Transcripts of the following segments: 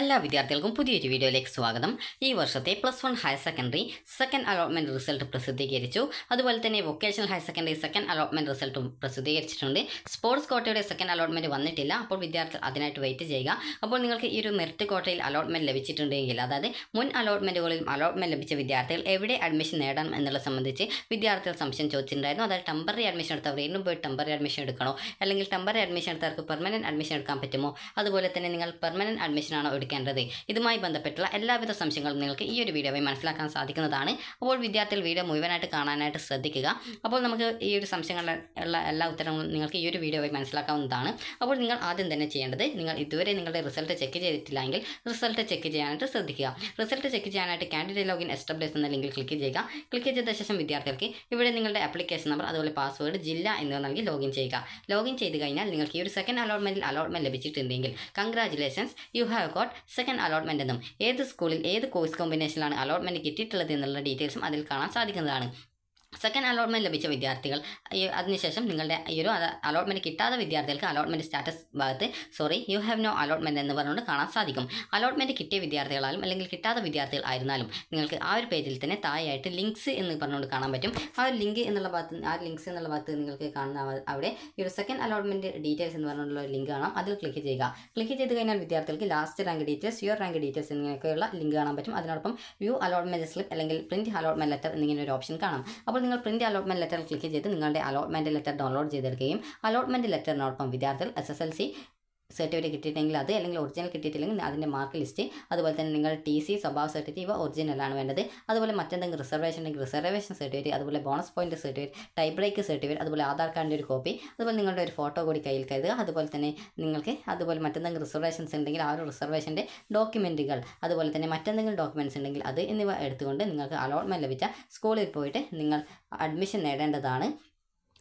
എല്ലാ വിദ്യാർത്ഥികൾക്കും പുതിയൊരു വീഡിയോയിലേക്ക് സ്വാഗതം ഈ വർഷത്തെ plus one higher secondary second allotment result പ്രസിദ്ധീകരിച്ചു അതുപോലെ തന്നെ vocational higher secondary second allotment റിസൾട്ടും പ്രസിദ്ധീകരിച്ചിട്ടുണ്ട് സ്പോർട്സ് കോട്ടയുടെ സെക്കൻഡ് അലോട്ട്മെൻറ്റ് വന്നിട്ടില്ല അപ്പോൾ വിദ്യാർത്ഥികൾ അതിനായിട്ട് വെയിറ്റ് ചെയ്യുക അപ്പോൾ നിങ്ങൾക്ക് ഈ ഒരു മെറിറ്റ് കോട്ടയിൽ അലോട്ട്മെൻറ്റ് ലഭിച്ചിട്ടുണ്ടെങ്കിൽ അതായത് മുൻ അലോട്ട്മെൻറ്റുകളിലും അലോട്ട്മെൻറ്റ് ലഭിച്ച വിദ്യാർത്ഥികൾ എവിടെ അഡ്മിഷൻ നേടണം എന്നുള്ളത് സംബന്ധിച്ച് വിദ്യാർത്ഥികൾ സംശയം ചോദിച്ചിട്ടുണ്ടായിരുന്നു അതായത് ടെമ്പററി അഡ്മിഷൻ എടുത്തവർ വീണ്ടും പോയി ടെമ്പററി അഡ്മിഷൻ എടുക്കണോ അല്ലെങ്കിൽ ടെമ്പററി അഡ്മിഷൻ എടുത്തവർക്ക് പെർമനൻറ്റ് അഡ്മിഷൻ എടുക്കാൻ പറ്റുമോ അതുപോലെ തന്നെ നിങ്ങൾ പെർമനൻറ്റ് അഡ്മിഷനാണോ എടുക്കുക ശ്രദ്ധിക്കേണ്ടത് ഇതുമായി ബന്ധപ്പെട്ടുള്ള എല്ലാവിധ സംശയങ്ങളും നിങ്ങൾക്ക് ഈ ഒരു വീഡിയോയിൽ മനസ്സിലാക്കാൻ സാധിക്കുന്നതാണ് അപ്പോൾ വിദ്യാർത്ഥികൾ വീഡിയോ മുഴുവനായിട്ട് കാണാനായിട്ട് ശ്രദ്ധിക്കുക അപ്പോൾ നമുക്ക് ഈ ഒരു സംശയങ്ങളുള്ള എല്ലാ ഉത്തരങ്ങളും നിങ്ങൾക്ക് ഈ ഒരു വീഡിയോയിൽ മനസ്സിലാക്കാവുന്നതാണ് അപ്പോൾ നിങ്ങൾ ആദ്യം തന്നെ ചെയ്യേണ്ടത് നിങ്ങൾ ഇതുവരെ നിങ്ങളുടെ റിസൾട്ട് ചെക്ക് ചെയ്തിട്ടില്ലെങ്കിൽ റിസൾട്ട് ചെക്ക് ചെയ്യാനായിട്ട് ശ്രദ്ധിക്കുക റിസൾട്ട് ചെക്ക് ചെയ്യാനായിട്ട് കാൻഡിഡേറ്റ് ലോഗിൻ എസ്റ്റാബ്ലിഷ് എന്ന ലിങ്കിൽ ക്ലിക്ക് ചെയ്യുക ക്ലിക്ക് ചെയ്ത ശേഷം വിദ്യാർത്ഥികൾക്ക് ഇവിടെ നിങ്ങളുടെ അപ്ലിക്കേഷൻ നമ്പർ അതുപോലെ പാസ്വേഡ് ജില്ല എന്നിവ നൽകി ലോഗിൻ ചെയ്യുക ലോഗിൻ ചെയ്ത് കഴിഞ്ഞാൽ നിങ്ങൾക്ക് ഈ ഒരു സെക്കൻഡ് അലോട്ട്മെൻറ്റിൽ അലോട്ട്മെൻറ്റ് ലഭിച്ചിട്ടുണ്ടെങ്കിൽ congratulations you have got second അലോട്ട്മെൻറ്റെന്നും ഏത് സ്കൂളിൽ ഏത് കോഴ്സ് കോമ്പിനേഷനിലാണ് അലോട്ട്മെൻറ്റ് കിട്ടിയിട്ടുള്ളത് എന്നുള്ള ഡീറ്റെയിൽസും അതിൽ കാണാൻ സാധിക്കുന്നതാണ് സെക്കൻഡ് അലോട്ട്മെൻറ്റ് ലഭിച്ച വിദ്യാർത്ഥികൾ അതിനുശേഷം നിങ്ങളുടെ ഈ ഒരു അലോട്ട്മെൻറ്റ് കിട്ടാത്ത വിദ്യാർത്ഥികൾക്ക് അലോട്ട്മെൻറ്റ് സ്റ്റാറ്റസ് ഭാഗത്ത് sorry you have no allotment എന്ന് പറഞ്ഞുകൊണ്ട് കാണാൻ സാധിക്കും അലോട്ട്മെൻറ്റ് കിട്ടിയ വിദ്യാർത്ഥികളാലും അല്ലെങ്കിൽ കിട്ടാത്ത വിദ്യാർത്ഥികൾ ആയിരുന്നാലും നിങ്ങൾക്ക് ആ ഒരു പേജിൽ തന്നെ താഴെയായിട്ട് ലിങ്ക്സ് എന്ന് പറഞ്ഞുകൊണ്ട് കാണാൻ പറ്റും ആ ഒരു ലിങ്ക് എന്നുള്ള ഭാഗത്ത് ആ ലിങ്ക്സ് എന്നുള്ള ഭാഗത്ത് നിങ്ങൾക്ക് കാണുന്ന അവിടെ ഈ ഒരു സെക്കൻഡ് അലോട്ട്മെൻറ്റ് ഡീറ്റെയിൽസ് എന്ന് പറഞ്ഞുള്ള ഒരു ലിങ്ക് കാണാം അതിൽ ക്ലിക്ക് ചെയ്യുക ക്ലിക്ക് ചെയ്ത് കഴിഞ്ഞാൽ വിദ്യാർത്ഥികൾക്ക് last rank details your rank details എന്നിങ്ങനെയൊക്കെയുള്ള ലിങ്ക് കാണാൻ പറ്റും അതിനോടൊപ്പം വ്യൂ അലോട്ട്മെൻറ്റ് സ്ലിപ്പ് അല്ലെങ്കിൽ പ്രിൻറ്റ് അലോട്ട്മെൻറ്റ് ലെറ്റർ എന്നിങ്ങനെ ഒരു ഓപ്ഷൻ കാണാം അപ്പോൾ അപ്പോൾ നിങ്ങൾ പ്രിന്റ് അലോട്ട്മെന്റ് ലെറ്റർ ക്ലിക്ക് ചെയ്ത് നിങ്ങളുടെ അലോട്ട്മെന്റ് ലെറ്റർ ഡൗൺലോഡ് ചെയ്തെടുക്കുകയും അലോട്ട്മെന്റ് ലെറ്ററിനോടൊപ്പം വിദ്യാർത്ഥികൾ S S L C certificate കിട്ടിയിട്ടെങ്കിൽ അത് അല്ലെങ്കിൽ ഒറിജിനൽ കിട്ടിയിട്ടില്ലെങ്കിൽ അതിൻ്റെ മാർക്ക് ലിസ്റ്റ് അതുപോലെ തന്നെ നിങ്ങൾ ടി സി സ്വഭാവ സർട്ടിഫിക്കറ്റ് ഇവ ഒറിജിനലാണ് വേണ്ടത് അതുപോലെ മറ്റെന്തെങ്കിലും റിസർവേഷൻ ഉണ്ടെങ്കിൽ റിസർവേഷൻ സർട്ടിഫിക്കറ്റ് അതുപോലെ bonus point certificate tie break certificate അതുപോലെ ആധാർ കാർഡിൻ്റെ ഒരു കോപ്പി അതുപോലെ നിങ്ങളുടെ ഒരു ഫോട്ടോ കൂടി കയ്യിൽ കരുതുക അതുപോലെ തന്നെ നിങ്ങൾക്ക് അതുപോലെ മറ്റെന്തെങ്കിലും റിസർവേഷൻസ് ഉണ്ടെങ്കിൽ ആ ഒരു റിസർവേഷൻ്റെ ഡോക്യുമെൻറ്റുകൾ അതുപോലെ തന്നെ മറ്റെന്തെങ്കിലും ഡോക്യുമെൻറ്റ്സ് ഉണ്ടെങ്കിൽ അത് എന്നിവ എടുത്തുകൊണ്ട് നിങ്ങൾക്ക് അലോട്ട്മെൻറ്റ് ലഭിച്ച സ്കൂളിൽ പോയിട്ട് നിങ്ങൾ അഡ്മിഷൻ നേടേണ്ടതാണ്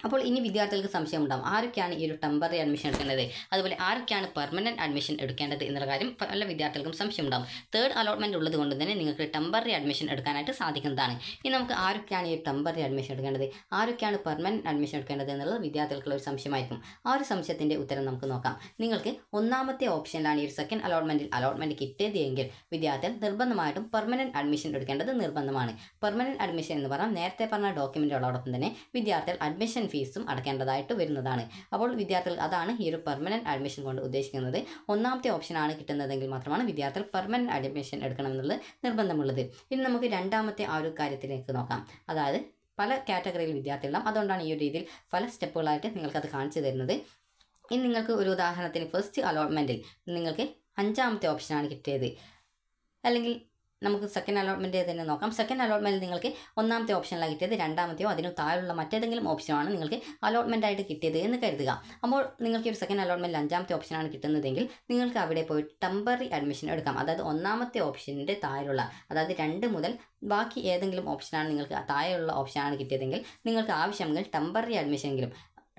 അപ്പോൾ ഇനി വിദ്യാർത്ഥികൾക്ക് സംശയം ഉണ്ടാവും ആരൊക്കെയാണ് ഈ ഒരു ടെമ്പററി അഡ്മിഷൻ എടുക്കേണ്ടത് അതുപോലെ ആരൊക്കെയാണ് പെർമനന്റ് അഡ്മിഷൻ എടുക്കേണ്ടത് എന്നുള്ള കാര്യം പല വിദ്യാർത്ഥികൾക്കും സംശയം ഉണ്ടാവും തേർഡ് അലോട്ട്മെന്റ് ഉള്ളത് കൊണ്ട് തന്നെ നിങ്ങൾക്ക് ടെമ്പററി അഡ്മിഷൻ എടുക്കാനായിട്ട് സാധിക്കുന്നതാണ് ഇനി നമുക്ക് ആരൊക്കെയാണ് ഈ ടെമ്പററി അഡ്മിഷൻ എടുക്കേണ്ടത് ആരൊക്കെയാണ് പെർമനന്റ് അഡ്മിഷൻ എടുക്കേണ്ടത് എന്നുള്ളത് വിദ്യാർത്ഥികൾക്കുള്ള ഒരു സംശയമായിരിക്കും ആ ഒരു സംശയത്തിൻ്റെ ഉത്തരം നമുക്ക് നോക്കാം നിങ്ങൾക്ക് ഒന്നാമത്തെ ഓപ്ഷനിലാണ് ഈ ഒരു സെക്കൻഡ് അലോട്ട്മെന്റിൽ അലോട്ട്മെന്റ് കിട്ടിയത് എങ്കിൽ വിദ്യാർത്ഥികൾ നിർബന്ധമായിട്ടും പെർമനന്റ് അഡ്മിഷൻ എടുക്കേണ്ടത് നിർബന്ധമാണ് പെർമനന്റ് അഡ്മിഷൻ എന്ന് പറഞ്ഞാൽ നേരത്തെ പറഞ്ഞ ഡോക്യുമെൻറ്റുകളോടൊപ്പം തന്നെ വിദ്യാർത്ഥികൾ അഡ്മിഷൻ ഫീസും അടയ്ക്കേണ്ടതായിട്ട് വരുന്നതാണ് അപ്പോൾ വിദ്യാർത്ഥികൾ അതാണ് ഈ ഒരു പെർമനൻറ്റ് അഡ്മിഷൻ കൊണ്ട് ഉദ്ദേശിക്കുന്നത് ഒന്നാമത്തെ ഓപ്ഷൻ ആണ് കിട്ടുന്നതെങ്കിൽ മാത്രമാണ് വിദ്യാർത്ഥികൾ പെർമനൻറ്റ് അഡ്മിഷൻ എടുക്കണമെന്നുള്ളത് നിർബന്ധമുള്ളത് ഇനി നമുക്ക് രണ്ടാമത്തെ ആ ഒരു കാര്യത്തിലേക്ക് നോക്കാം അതായത് പല കാറ്റഗറിയിൽ വിദ്യാർത്ഥികളുണ്ടാവും അതുകൊണ്ടാണ് ഈ ഒരു രീതിയിൽ പല സ്റ്റെപ്പുകളായിട്ട് നിങ്ങൾക്കത് കാണിച്ചു തരുന്നത് ഇനി നിങ്ങൾക്ക് ഒരു ഉദാഹരണത്തിന് ഫസ്റ്റ് അലോട്ട്മെൻറ്റിൽ നിങ്ങൾക്ക് അഞ്ചാമത്തെ ഓപ്ഷനാണ് കിട്ടിയത് അല്ലെങ്കിൽ നമുക്ക് സെക്കൻഡ് അലോട്ട്മെൻറ്റ് തന്നെ നോക്കാം സെക്കൻഡ് അലോട്ട്മെൻറ്റ് നിങ്ങൾക്ക് ഒന്നാമത്തെ ഓപ്ഷനിലാണ് കിട്ടിയത് രണ്ടാമത്തെയോ അതിനു താഴെയുള്ള മറ്റേതെങ്കിലും ഓപ്ഷനാണ് നിങ്ങൾക്ക് അലോട്ട്മെൻ്റ് ആയിട്ട് കിട്ടിയത് എന്ന് കരുതുക അപ്പോൾ നിങ്ങൾക്ക് ഒരു സെക്കൻഡ് അലോട്ട്മെൻറ്റ് അഞ്ചാമത്തെ ഓപ്ഷനാണ് കിട്ടുന്നതെങ്കിൽ നിങ്ങൾക്ക് അവിടെ പോയി ടെമ്പററി അഡ്മിഷൻ എടുക്കാം അതായത് ഒന്നാമത്തെ ഓപ്ഷൻ്റെ താഴെയുള്ള അതായത് രണ്ട് മുതൽ ബാക്കി ഏതെങ്കിലും ഓപ്ഷനാണ് നിങ്ങൾക്ക് താഴെയുള്ള ഓപ്ഷനാണ് കിട്ടിയതെങ്കിൽ നിങ്ങൾക്ക് ആവശ്യമെങ്കിൽ ടെമ്പററി എങ്കിലും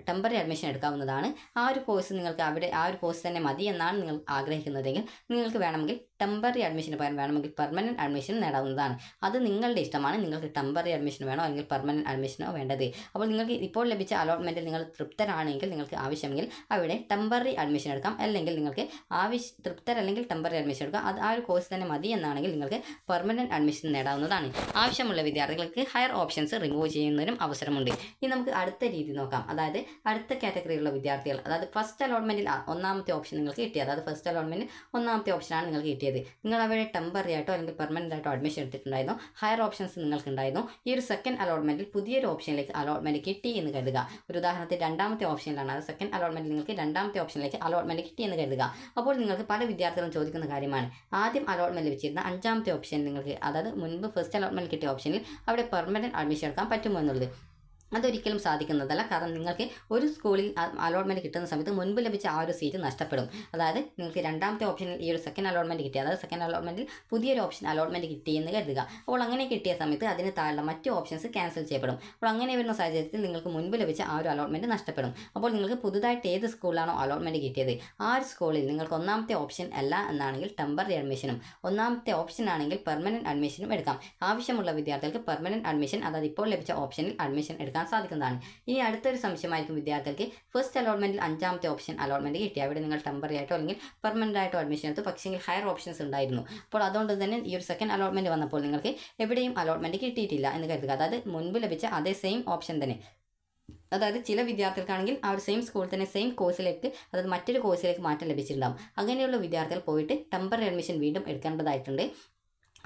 ടെമ്പററി അഡ്മിഷൻ എടുക്കാവുന്നതാണ് ആ ഒരു കോഴ്സ് നിങ്ങൾക്ക് അവിടെ ആ ഒരു കോഴ്സ് തന്നെ മതി എന്നാണ് നിങ്ങൾ ആഗ്രഹിക്കുന്നതെങ്കിൽ നിങ്ങൾക്ക് വേണമെങ്കിൽ ടെമ്പററി അഡ്മിഷന് പകരം വേണമെങ്കിൽ പെർമനൻറ്റ് അഡ്മിഷൻ നേടാവുന്നതാണ് അത് നിങ്ങളുടെ ഇഷ്ടമാണ് നിങ്ങൾക്ക് ടെമ്പററി അഡ്മിഷൻ വേണോ അല്ലെങ്കിൽ പെർമനൻറ്റ് അഡ്മിഷനോ വേണ്ടത് അപ്പോൾ നിങ്ങൾക്ക് ഇപ്പോൾ ലഭിച്ച അലോട്ട്മെൻറ്റിൽ നിങ്ങൾ തൃപ്തരാണെങ്കിൽ നിങ്ങൾക്ക് ആവശ്യമെങ്കിൽ അവിടെ ടെമ്പററി അഡ്മിഷൻ എടുക്കാം അല്ലെങ്കിൽ നിങ്ങൾക്ക് ആവശ്യ തൃപ്തരല്ലെങ്കിൽ ടെമ്പററി അഡ്മിഷൻ എടുക്കാം അത് ആ ഒരു കോഴ്സ് തന്നെ മതി എന്നാണെങ്കിൽ നിങ്ങൾക്ക് പെർമനൻറ്റ് അഡ്മിഷൻ നേടാവുന്നതാണ് ആവശ്യമുള്ള വിദ്യാർത്ഥികൾക്ക് ഹയർ ഓപ്ഷൻസ് റിമൂവ് ചെയ്യുന്നതിനും അവസരമുണ്ട് ഇനി നമുക്ക് അടുത്ത രീതി നോക്കാം അതായത് അടുത്ത കാറ്റഗറിയിലുള്ള വിദ്യാർത്ഥികൾ അതായത് ഫസ്റ്റ് അലോട്ട്മെൻറ്റിൽ ഒന്നാമത്തെ ഓപ്ഷൻ നിങ്ങൾക്ക് കിട്ടിയത് അതായത് ഫസ്റ്റ് അലോട്ട്മെൻറ്റിൽ ഒന്നാമത്തെ ഓപ്ഷനാണ് നിങ്ങൾക്ക് കിട്ടിയത് ചെയ്ത് നിങ്ങൾ അവിടെ ടെമ്പററി ആയിട്ടോ അല്ലെങ്കിൽ പെർമനന്റ് ആയിട്ടോ അഡ്മിഷൻ എടുത്തിട്ടുണ്ടായിരുന്നു ഹയർ ഓപ്ഷൻസ് നിങ്ങൾക്ക് ഉണ്ടായിരുന്നു ഈ ഒരു സെക്കൻഡ് അലോട്ട്മെന്റിൽ പുതിയൊരു ഓപ്ഷനിലേക്ക് അലോട്ട്മെന്റ് കിട്ടി എന്ന് കരുതുക ഒരു ഉദാഹരണത്തിൽ രണ്ടാമത്തെ ഓപ്ഷനിലാണ് അത് സെക്കൻഡ് അലോട്ട്മെന്റ് നിങ്ങൾക്ക് രണ്ടാമത്തെ ഓപ്ഷനിലേക്ക് അലോട്ട്മെന്റ് കിട്ടി എന്ന് കരുതുക അപ്പോൾ നിങ്ങൾക്ക് പല വിദ്യാർത്ഥികളും ചോദിക്കുന്ന കാര്യമാണ് ആദ്യം അലോട്ട്മെന്റ് വെച്ചിരുന്ന അഞ്ചാമത്തെ ഓപ്ഷൻ നിങ്ങൾക്ക് അതായത് മുൻപ് ഫസ്റ്റ് അലോട്ട്മെന്റ് കിട്ടിയ ഓപ്ഷനിൽ അവിടെ പെർമനന്റ് അഡ്മിഷൻ എടുക്കാൻ പറ്റുമോ എന്നുള്ളത് അതൊരിക്കലും സാധിക്കുന്നതല്ല കാരണം നിങ്ങൾക്ക് ഒരു സ്കൂളിൽ അലോട്ട്മെൻറ്റ് കിട്ടുന്ന സമയത്ത് മുൻപ് ലഭിച്ച ആ ഒരു സീറ്റ് നഷ്ടപ്പെടും അതായത് നിങ്ങൾക്ക് രണ്ടാമത്തെ ഓപ്ഷനിൽ ഈ ഒരു സെക്കൻഡ് അലോട്ട്മെൻറ്റ് കിട്ടി അതായത് സെക്കൻഡ് അലോട്ട്മെൻറ്റിൽ പുതിയൊരു ഓപ്ഷൻ അലോട്ട്മെൻറ്റ് കിട്ടി എന്ന് കരുതുക അപ്പോൾ അങ്ങനെ കിട്ടിയ സമയത്ത് അതിന് താഴെ മറ്റ് ഓപ്ഷൻസ് ക്യാൻസൽ ചെയ്യപ്പെടും അപ്പോൾ അങ്ങനെ വരുന്ന സാഹചര്യത്തിൽ നിങ്ങൾക്ക് മുൻപ് ലഭിച്ച ആ ഒരു അലോട്ട്മെൻറ്റ് നഷ്ടപ്പെടും അപ്പോൾ നിങ്ങൾക്ക് പുതുതായിട്ട് ഏത് സ്കൂളിലാണോ അലോട്ട്മെൻറ്റ് കിട്ടിയത് ആ ഒരു സ്കൂളിൽ നിങ്ങൾക്ക് ഒന്നാമത്തെ ഓപ്ഷൻ അല്ല എന്നാണെങ്കിൽ ടെമ്പററി അഡ്മിഷനും ഒന്നാമത്തെ ഓപ്ഷൻ ആണെങ്കിൽ പെർമനൻറ്റ് അഡ്മിഷനും എടുക്കാം ആവശ്യമുള്ള വിദ്യാർത്ഥികൾക്ക് പെർമനൻറ്റ് അഡ്മിഷൻ അതായത് ഇപ്പോൾ ലഭിച്ച ഓപ്ഷനിൽ അഡ്മിഷൻ എടുക്കാം കണ്ടെത്താൻ സാധിക്കുന്നതാണ് ഇനി അടുത്തൊരു സംശയമായിരിക്കും വിദ്യാർത്ഥികൾക്ക് ഫസ്റ്റ് അലോട്ട്മെന്റിൽ അഞ്ചാമത്തെ ഓപ്ഷൻ അലോട്ട്മെന്റ് കിട്ടി അവിടെ നിങ്ങൾ ടെമ്പററി ആയിട്ടോ അല്ലെങ്കിൽ പെർമനന്റ് ആയിട്ടോ അഡ്മിഷൻ എടുത്തു പക്ഷേ ഹയർ ഓപ്ഷൻസ് ഉണ്ടായിരുന്നു അപ്പോൾ അതുകൊണ്ട് തന്നെ ഈ ഒരു സെക്കൻഡ് അലോട്ട്മെന്റ് വന്നപ്പോൾ നിങ്ങൾക്ക് എവിടെയും അലോട്ട്മെന്റ് കിട്ടിയിട്ടില്ല എന്ന് കരുതുക അതായത് മുൻപ് ലഭിച്ച അതേ സെയിം ഓപ്ഷൻ തന്നെ അതായത് ചില വിദ്യാർത്ഥികൾക്കാണെങ്കിൽ ആ ഒരു സെയിം സ്കൂളിൽ തന്നെ സെയിം കോഴ്സിലേക്ക് അതായത് മറ്റൊരു കോഴ്സിലേക്ക് മാറ്റം ലഭിച്ചിട്ടുണ്ടാകും അങ്ങനെയുള്ള വിദ്യാർത്ഥികൾ പോയിട്ട് ടെമ്പററി അഡ്മിഷൻ വീണ്ടും എടുക്കേണ്ടതായിട്ടുണ്ട്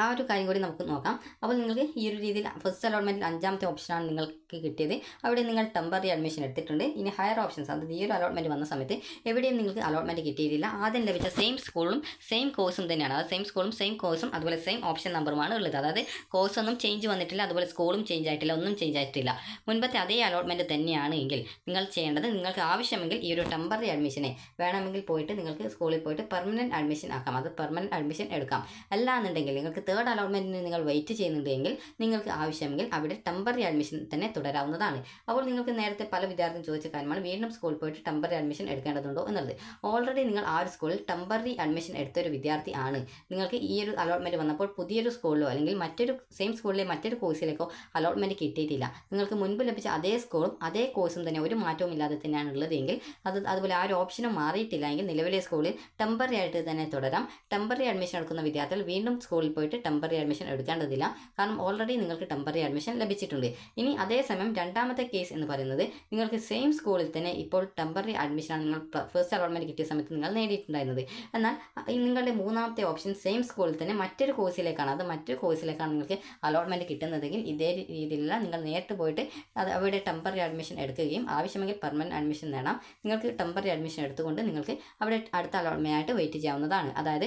ആ ഒരു കാര്യം കൂടി നമുക്ക് നോക്കാം അപ്പോൾ നിങ്ങൾക്ക് ഈ ഒരു രീതിയിൽ ഫസ്റ്റ് അലോട്ട്മെൻറ്റിൽ അഞ്ചാമത്തെ ഓപ്ഷനാണ് നിങ്ങൾക്ക് കിട്ടിയത് അവിടെ നിങ്ങൾ ടെമ്പററി അഡ്മിഷൻ എടുത്തിട്ടുണ്ട് ഇനി ഹയർ ഓപ്ഷൻസ് അതായത് ഈ ഒരു അലോട്ട്മെൻറ്റ് വന്ന സമയത്ത് എവിടെയും നിങ്ങൾക്ക് അലോട്ട്മെൻറ്റ് കിട്ടിയിട്ടില്ല ആദ്യം ലഭിച്ച സെയിം സ്കൂളും സെയിം കോഴ്സും തന്നെയാണ് അതായത് സെയിം സ്കൂളും സെയിം കോഴ്സും അതുപോലെ സെയിം ഓപ്ഷൻ നമ്പറുമാണ് ഉള്ളത് അതായത് കോഴ്സ് ഒന്നും ചേഞ്ച് വന്നിട്ടില്ല അതുപോലെ സ്കൂളും ചേഞ്ച് ആയിട്ടില്ല ഒന്നും ചേഞ്ച് ആയിട്ടില്ല മുൻപത്തെ അതേ അലോട്ട്മെൻറ്റ് തന്നെയാണ് എങ്കിൽ നിങ്ങൾ ചെയ്യേണ്ടത് നിങ്ങൾക്ക് ആവശ്യമെങ്കിൽ ഈ ഒരു ടെമ്പററി അഡ്മിഷനെ വേണമെങ്കിൽ പോയിട്ട് നിങ്ങൾക്ക് സ്കൂളിൽ പോയിട്ട് പെർമനൻറ്റ് അഡ്മിഷൻ ആക്കാം അത് പെർമനൻറ്റ് അഡ്മിഷൻ എടുക്കാം അല്ലാന്നുണ്ടെങ്കിൽ നിങ്ങൾക്ക് തേർഡ് അലോട്ട്മെൻറ്റിന് നിങ്ങൾ വെയിറ്റ് ചെയ്യുന്നുണ്ടെങ്കിൽ നിങ്ങൾക്ക് ആവശ്യമെങ്കിൽ അവിടെ ടെമ്പററി അഡ്മിഷൻ തന്നെ തുടരാവുന്നതാണ് അപ്പോൾ നിങ്ങൾക്ക് നേരത്തെ പല വിദ്യാർത്ഥികളും ചോദിച്ച കാര്യമാണ് വീണ്ടും സ്കൂളിൽ പോയിട്ട് ടെമ്പററി അഡ്മിഷൻ എടുക്കേണ്ടതുണ്ടോ എന്നുള്ളത് ഓൾറെഡി നിങ്ങൾ ആ ഒരു സ്കൂളിൽ ടെമ്പററി അഡ്മിഷൻ എടുത്ത ഒരു വിദ്യാർത്ഥി ആണ് നിങ്ങൾക്ക് ഈ ഒരു അലോട്ട്മെൻറ്റ് വന്നപ്പോൾ പുതിയൊരു സ്കൂളിലോ അല്ലെങ്കിൽ മറ്റൊരു സെയിം സ്കൂളിലെ മറ്റൊരു കോഴ്സിലേക്കോ അലോട്ട്മെൻറ്റ് കിട്ടിയിട്ടില്ല നിങ്ങൾക്ക് മുൻപ് ലഭിച്ച അതേ സ്കൂളും അതേ കോഴ്സും തന്നെ ഒരു മാറ്റവും ഇല്ലാതെ തന്നെയാണ് ഉള്ളതെങ്കിൽ അത് അതുപോലെ ആ ഒരു ഓപ്ഷനും മാറിയിട്ടില്ല എങ്കിൽ നിലവിലെ സ്കൂളിൽ ടെമ്പററി ആയിട്ട് തന്നെ തുടരാം ടെമ്പററി അഡ്മിഷൻ എടുക്കുന്ന വിദ്യാർത്ഥികൾ വീണ്ടും സ്കൂളിൽ പോയിട്ട് വേണ്ടിയിട്ട് ടെമ്പററി അഡ്മിഷൻ എടുക്കേണ്ടതില്ല കാരണം ഓൾറെഡി നിങ്ങൾക്ക് ടെമ്പററി അഡ്മിഷൻ ലഭിച്ചിട്ടുണ്ട് ഇനി അതേസമയം രണ്ടാമത്തെ കേസ് എന്ന് പറയുന്നത് നിങ്ങൾക്ക് സെയിം സ്കൂളിൽ തന്നെ ഇപ്പോൾ ടെമ്പററി അഡ്മിഷനാണ് നിങ്ങൾ ഫസ്റ്റ് അലോട്ട്മെൻറ്റ് കിട്ടിയ സമയത്ത് നിങ്ങൾ നേടിയിട്ടുണ്ടായിരുന്നത് എന്നാൽ നിങ്ങളുടെ മൂന്നാമത്തെ ഓപ്ഷൻ സെയിം സ്കൂളിൽ തന്നെ മറ്റൊരു കോഴ്സിലേക്കാണ് അത് മറ്റൊരു കോഴ്സിലേക്കാണ് നിങ്ങൾക്ക് അലോട്ട്മെൻറ്റ് കിട്ടുന്നതെങ്കിൽ ഇതേ രീതിയിലുള്ള നിങ്ങൾ നേരിട്ട് പോയിട്ട് അത് അവിടെ ടെമ്പററി അഡ്മിഷൻ എടുക്കുകയും ആവശ്യമെങ്കിൽ പെർമനൻറ്റ് അഡ്മിഷൻ നേടാം നിങ്ങൾക്ക് ടെമ്പററി അഡ്മിഷൻ എടുത്തുകൊണ്ട് നിങ്ങൾക്ക് അവിടെ അടുത്ത ആയിട്ട് വെയിറ്റ് ചെയ്യാവുന്നതാണ് അതായത്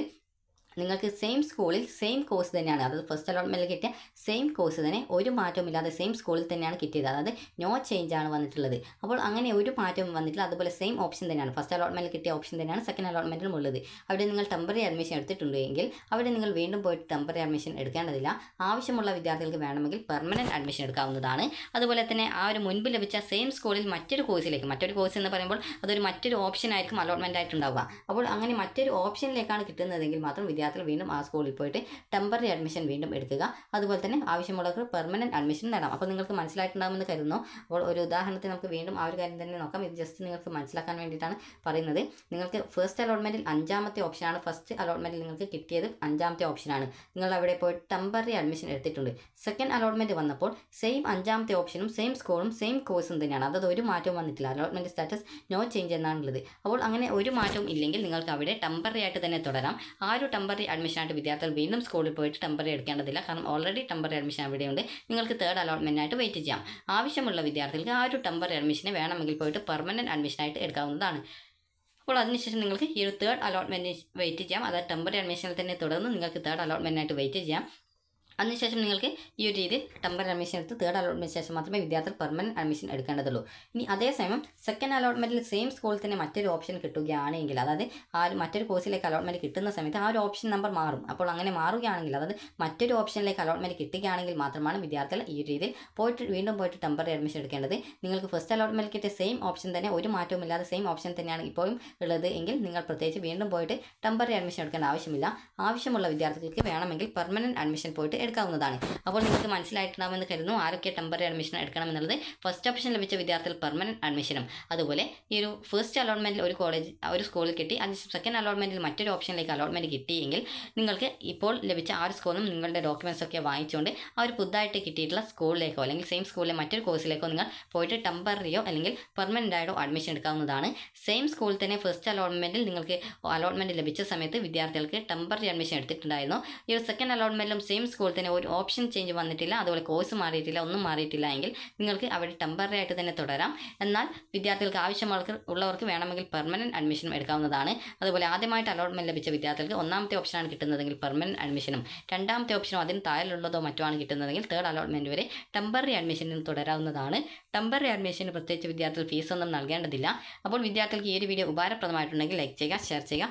നിങ്ങൾക്ക് സെയിം സ്കൂളിൽ സെയിം കോഴ്സ് തന്നെയാണ് അതായത് ഫസ്റ്റ് അലോട്ട്മെൻറ്റിൽ കിട്ടിയ സെയിം കോഴ്സ് തന്നെ ഒരു മാറ്റവുമില്ലാതെ സെയിം സ്കൂളിൽ തന്നെയാണ് കിട്ടിയത് അതായത് നോ ചേഞ്ച് ആണ് വന്നിട്ടുള്ളത് അപ്പോൾ അങ്ങനെ ഒരു മാറ്റവും വന്നിട്ടില്ല അതുപോലെ സെയിം ഓപ്ഷൻ തന്നെയാണ് ഫസ്റ്റ് അലോട്ട്മെൻറ്റിൽ കിട്ടിയ ഓപ്ഷൻ തന്നെയാണ് സെക്കൻഡ് അലോട്ട്മെൻറ്റിലും ഉള്ളത് അവിടെ നിങ്ങൾ ടെമ്പററി അഡ്മിഷൻ എടുത്തിട്ടുണ്ടെങ്കിൽ അവിടെ നിങ്ങൾ വീണ്ടും പോയിട്ട് ടെമ്പററി അഡ്മിഷൻ എടുക്കേണ്ടതില്ല ആവശ്യമുള്ള വിദ്യാർത്ഥികൾക്ക് വേണമെങ്കിൽ പെർമനൻറ്റ് അഡ്മിഷൻ എടുക്കാവുന്നതാണ് അതുപോലെ തന്നെ ആ ഒരു മുൻപ് ലഭിച്ച സെയിം സ്കൂളിൽ മറ്റൊരു കോഴ്സിലേക്ക് മറ്റൊരു കോഴ്സ് എന്ന് പറയുമ്പോൾ അതൊരു മറ്റൊരു ഓപ്ഷൻ ആയിരിക്കും അലോട്ട്മെൻ്റ് ആയിട്ടുണ്ടാവുക അപ്പോൾ അങ്ങനെ മറ്റൊരു ഓപ്ഷനിലേക്കാണ് കിട്ടുന്നതെങ്കിൽ മാത്രം വിദ്യാർത്ഥി വിദ്യാർത്ഥികൾ വീണ്ടും ആ സ്കൂളിൽ പോയിട്ട് ടെമ്പററി അഡ്മിഷൻ വീണ്ടും എടുക്കുക അതുപോലെ തന്നെ ആവശ്യമുള്ളവർക്ക് പെർമനന്റ് അഡ്മിഷൻ നേടാം അപ്പോൾ നിങ്ങൾക്ക് മനസ്സിലായിട്ടുണ്ടാകുമെന്ന് കരുതുന്നു അപ്പോൾ ഒരു ഉദാഹരണത്തിന് നമുക്ക് വീണ്ടും ആ ഒരു കാര്യം തന്നെ നോക്കാം ഇത് ജസ്റ്റ് നിങ്ങൾക്ക് മനസ്സിലാക്കാൻ വേണ്ടിയിട്ടാണ് പറയുന്നത് നിങ്ങൾക്ക് ഫസ്റ്റ് അലോട്ട്മെൻറ്റിൽ അഞ്ചാമത്തെ ഓപ്ഷനാണ് ഫസ്റ്റ് അലോട്ട്മെൻറ്റിൽ നിങ്ങൾക്ക് കിട്ടിയത് അഞ്ചാമത്തെ ഓപ്ഷനാണ് നിങ്ങൾ അവിടെ പോയി ടെമ്പററി അഡ്മിഷൻ എടുത്തിട്ടുണ്ട് സെക്കൻഡ് അലോട്ട്മെൻറ്റ് വന്നപ്പോൾ സെയിം അഞ്ചാമത്തെ ഓപ്ഷനും സെയിം സ്കൂളും സെയിം കോഴ്സും തന്നെയാണ് അതായത് ഒരു മാറ്റവും വന്നിട്ടില്ല അലോട്ട്മെൻറ്റ് സ്റ്റാറ്റസ് നോ ചേഞ്ച് എന്നാണുള്ളത് അപ്പോൾ അങ്ങനെ ഒരു മാറ്റവും ഇല്ലെങ്കിൽ നിങ്ങൾക്ക് അവിടെ ടെമ്പററി ആയിട്ട് തന്നെ തുടരാം ആ ഒരു ടെമ്പർ ടെമ്പററി അഡ്മിഷനായിട്ട് വിദ്യാർത്ഥികൾ വീണ്ടും സ്കൂളിൽ പോയിട്ട് ടെമ്പററി എടുക്കേണ്ടതില്ല കാരണം ഓൾറെഡി ടെമ്പററി അഡ്മിഷൻ അവിടെയുണ്ട് നിങ്ങൾക്ക് തേർഡ് ആയിട്ട് വെയിറ്റ് ചെയ്യാം ആവശ്യമുള്ള വിദ്യാർത്ഥികൾക്ക് ആ ഒരു ടെമ്പററി അഡ്മിഷനെ വേണമെങ്കിൽ പോയിട്ട് പെർമനൻറ്റ് അഡ്മിഷനായിട്ട് എടുക്കാവുന്നതാണ് അപ്പോൾ അതിനുശേഷം നിങ്ങൾക്ക് ഈ ഒരു തേർഡ് അലോട്ട്മെൻറ്റ് വെയിറ്റ് ചെയ്യാം അതായത് ടെമ്പററി അഡ്മിഷനിൽ തന്നെ തുടർന്ന് നിങ്ങൾക്ക് തേർഡ് അലോട്ട്മെൻറ്റായിട്ട് വെയിറ്റ് ചെയ്യാം അതിനുശേഷം നിങ്ങൾക്ക് ഈ ഒരു രീതിയിൽ ടെമ്പററി അഡ്മിഷൻ എടുത്ത് തേർഡ് അലോട്ട്മെന്റ് ശേഷം മാത്രമേ വിദ്യാർത്ഥികൾ പെർമനന്റ് അഡ്മിഷൻ എടുക്കേണ്ടതുള്ളൂ ഇനി അതേസമയം സെക്കൻഡ് അലോട്ട്മെന്റിൽ സെയിം സ്കൂളിൽ തന്നെ മറ്റൊരു ഓപ്ഷൻ കിട്ടുകയാണെങ്കിൽ അതായത് ആ മറ്റൊരു കോഴ്സിലേക്ക് അലോട്ട്മെന്റ് കിട്ടുന്ന സമയത്ത് ആ ഒരു ഓപ്ഷൻ നമ്പർ മാറും അപ്പോൾ അങ്ങനെ മാറുകയാണെങ്കിൽ അതായത് മറ്റൊരു ഓപ്ഷനിലേക്ക് അലോട്ട്മെന്റ് കിട്ടുകയാണെങ്കിൽ മാത്രമാണ് വിദ്യാർത്ഥികൾ ഈ രീതിയിൽ പോയിട്ട് വീണ്ടും പോയിട്ട് ടെമ്പററി അഡ്മിഷൻ എടുക്കേണ്ടത് നിങ്ങൾക്ക് ഫസ്റ്റ് അലോട്ട്മെന്റ് കിട്ടിയ സെയിം ഓപ്ഷൻ തന്നെ ഒരു മാറ്റവും ഇല്ലാതെ സെയിം ഓപ്ഷൻ തന്നെയാണ് ഇപ്പോഴും ഉള്ളത് എങ്കിൽ നിങ്ങൾ പ്രത്യേകിച്ച് വീണ്ടും പോയിട്ട് ടെമ്പററി അഡ്മിഷൻ എടുക്കേണ്ട ആവശ്യമില്ല ആവശ്യമുള്ള വിദ്യാർത്ഥികൾക്ക് വേണമെങ്കിൽ പെർമനന്റ് അഡ്മിഷൻ പോയിട്ട് എടുക്കാവുന്നതാണ് അപ്പോൾ നിങ്ങൾക്ക് മനസ്സിലായിട്ടുണ്ടാവുമെന്ന് കരുതുന്നു ആരൊക്കെ ടെമ്പററി അഡ്മിഷൻ എടുക്കണം എന്നുള്ളത് ഫസ്റ്റ് ഓപ്ഷൻ ലഭിച്ച വിദ്യാർത്ഥികൾ പെർമനന്റ് അഡ്മിഷനും അതുപോലെ ഈ ഒരു ഫസ്റ്റ് അലോട്ട്മെന്റിൽ ഒരു കോളേജ് ഒരു സ്കൂളിൽ കിട്ടി അതിന് സെക്കൻഡ് അലോട്ട്മെന്റിൽ മറ്റൊരു ഓപ്ഷനിലേക്ക് അലോട്ട്മെന്റ് കിട്ടിയെങ്കിൽ നിങ്ങൾക്ക് ഇപ്പോൾ ലഭിച്ച ആ ഒരു സ്കൂളും നിങ്ങളുടെ ഡോക്യുമെന്റ്സ് ഒക്കെ വാങ്ങിച്ചുകൊണ്ട് ആ ഒരു പുതുതായിട്ട് കിട്ടിയിട്ടുള്ള സ്കൂളിലേക്കോ അല്ലെങ്കിൽ സെയിം സ്കൂളിലെ മറ്റൊരു കോഴ്സിലേക്കോ നിങ്ങൾ പോയിട്ട് ടെമ്പററിയോ അല്ലെങ്കിൽ പെർമനന്റ് ആയിട്ടോ അഡ്മിഷൻ എടുക്കാവുന്നതാണ് സെയിം സ്കൂളിൽ തന്നെ ഫസ്റ്റ് അലോട്ട്മെന്റിൽ നിങ്ങൾക്ക് അലോട്ട്മെന്റ് ലഭിച്ച സമയത്ത് വിദ്യാർത്ഥികൾക്ക് ടെമ്പററി അഡ്മിഷൻ എടുത്തിട്ടുണ്ടായിരുന്നു ഈ ഒരു സെക്കൻഡ് അലോട്ട്മെന്റിലും സെയിം സ്കൂളിൽ തന്നെ ഒരു ഓപ്ഷൻ ചേഞ്ച് വന്നിട്ടില്ല അതുപോലെ കോഴ്സ് മാറിയിട്ടില്ല ഒന്നും മാറിയിട്ടില്ല എങ്കിൽ നിങ്ങൾക്ക് അവിടെ ടെമ്പററി ആയിട്ട് തന്നെ തുടരാം എന്നാൽ വിദ്യാർത്ഥികൾക്ക് ആവശ്യമുള്ളവർക്ക് ഉള്ളവർക്ക് വേണമെങ്കിൽ പെർമനൻറ്റ് അഡ്മിഷനും എടുക്കാവുന്നതാണ് അതുപോലെ ആദ്യമായിട്ട് അലോട്ട്മെൻറ്റ് ലഭിച്ച വിദ്യാർത്ഥികൾക്ക് ഒന്നാമത്തെ ഓപ്ഷനാണ് കിട്ടുന്നതെങ്കിൽ പെർമനൻറ്റ് അഡ്മിഷനും രണ്ടാമത്തെ ഓപ്ഷനോ അതിന് താഴെയുള്ളതോ മറ്റോ ആണ് കിട്ടുന്നതെങ്കിൽ തേർഡ് അലോട്ട്മെൻറ്റ് വരെ ടെമ്പററി അഡ്മിഷനിൽ തുടരാവുന്നതാണ് ടെമ്പററി അഡ്മിഷന് പ്രത്യേകിച്ച് വിദ്യാർത്ഥികൾ ഫീസൊന്നും നൽകേണ്ടതില്ല അപ്പോൾ വിദ്യാർത്ഥികൾക്ക് ഈ ഒരു വീഡിയോ ഉപകാരപ്രദമായിട്ടുണ്ടെങ്കിൽ ലൈക്ക് ചെയ്യുക ഷെയർ ചെയ്യുക